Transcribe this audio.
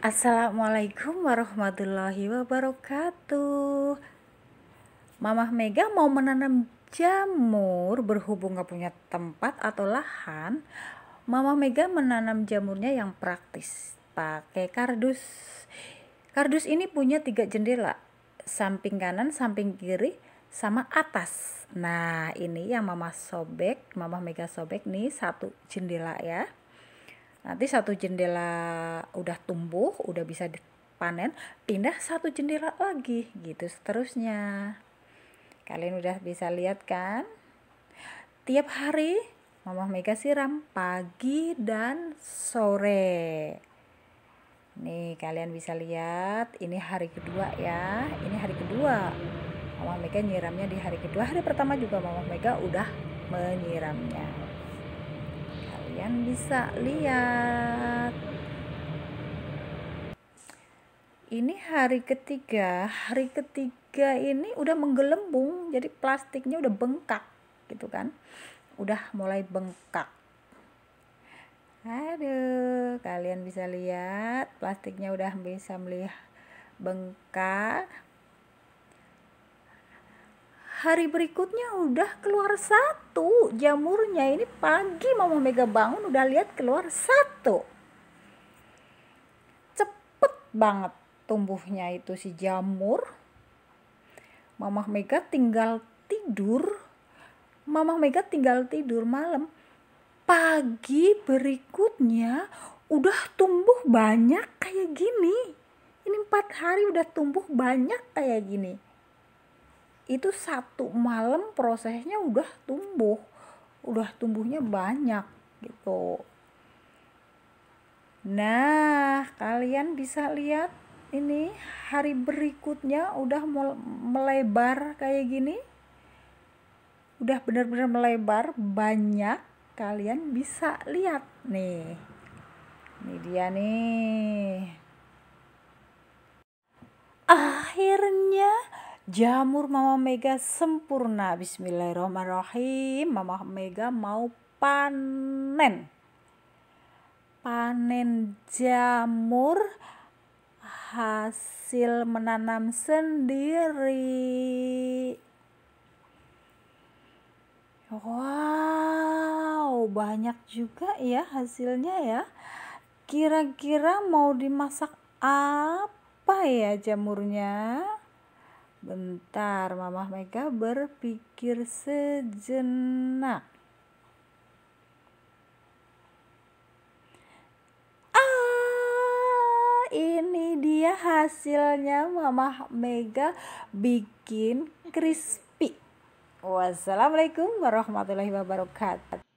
Assalamualaikum warahmatullahi wabarakatuh. Mama Mega mau menanam jamur berhubung gak punya tempat atau lahan. Mama Mega menanam jamurnya yang praktis pakai kardus. Kardus ini punya tiga jendela, samping kanan, samping kiri, sama atas. Nah ini yang Mama sobek, Mama Mega sobek nih satu jendela ya Nanti satu jendela udah tumbuh, udah bisa dipanen, pindah satu jendela lagi gitu seterusnya. Kalian udah bisa lihat kan? Tiap hari Mama Mega siram pagi dan sore. Nih kalian bisa lihat ini hari kedua ya. Ini hari kedua. Mama Mega nyiramnya di hari kedua. Hari pertama juga Mama Mega udah menyiramnya kalian bisa lihat ini hari ketiga hari ketiga ini udah menggelembung jadi plastiknya udah bengkak gitu kan udah mulai bengkak aduh kalian bisa lihat plastiknya udah bisa melihat bengkak hari berikutnya udah keluar satu jamurnya ini pagi mama mega bangun udah lihat keluar satu cepet banget tumbuhnya itu si jamur mama mega tinggal tidur mama mega tinggal tidur malam pagi berikutnya udah tumbuh banyak kayak gini ini empat hari udah tumbuh banyak kayak gini itu satu malam prosesnya udah tumbuh udah tumbuhnya banyak gitu nah kalian bisa lihat ini hari berikutnya udah melebar kayak gini udah benar-benar melebar banyak kalian bisa lihat nih ini dia nih akhirnya jamur Mama Mega sempurna. Bismillahirrahmanirrahim. Mama Mega mau panen. Panen jamur hasil menanam sendiri. Wow, banyak juga ya hasilnya ya. Kira-kira mau dimasak apa ya jamurnya? Bentar, Mamah Mega berpikir sejenak. Ah, ini dia hasilnya Mamah Mega bikin crispy. Wassalamualaikum warahmatullahi wabarakatuh.